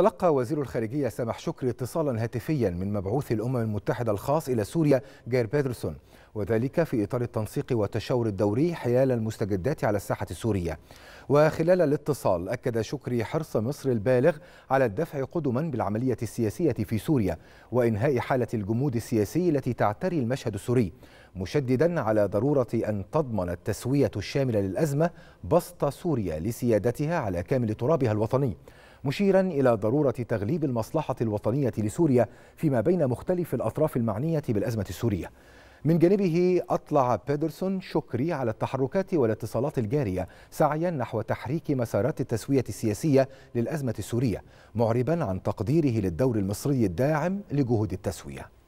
تلقى وزير الخارجية سامح شكري اتصالا هاتفيا من مبعوث الأمم المتحدة الخاص إلى سوريا جير بيدرسون وذلك في إطار التنسيق والتشاور الدوري حيال المستجدات على الساحة السورية وخلال الاتصال أكد شكري حرص مصر البالغ على الدفع قدما بالعملية السياسية في سوريا وإنهاء حالة الجمود السياسي التي تعتري المشهد السوري مشددا على ضرورة أن تضمن التسوية الشاملة للأزمة بسط سوريا لسيادتها على كامل ترابها الوطني مشيرا إلى ضرورة تغليب المصلحة الوطنية لسوريا فيما بين مختلف الأطراف المعنية بالأزمة السورية من جانبه أطلع بيدرسون شكري على التحركات والاتصالات الجارية سعيا نحو تحريك مسارات التسوية السياسية للأزمة السورية معربا عن تقديره للدور المصري الداعم لجهود التسوية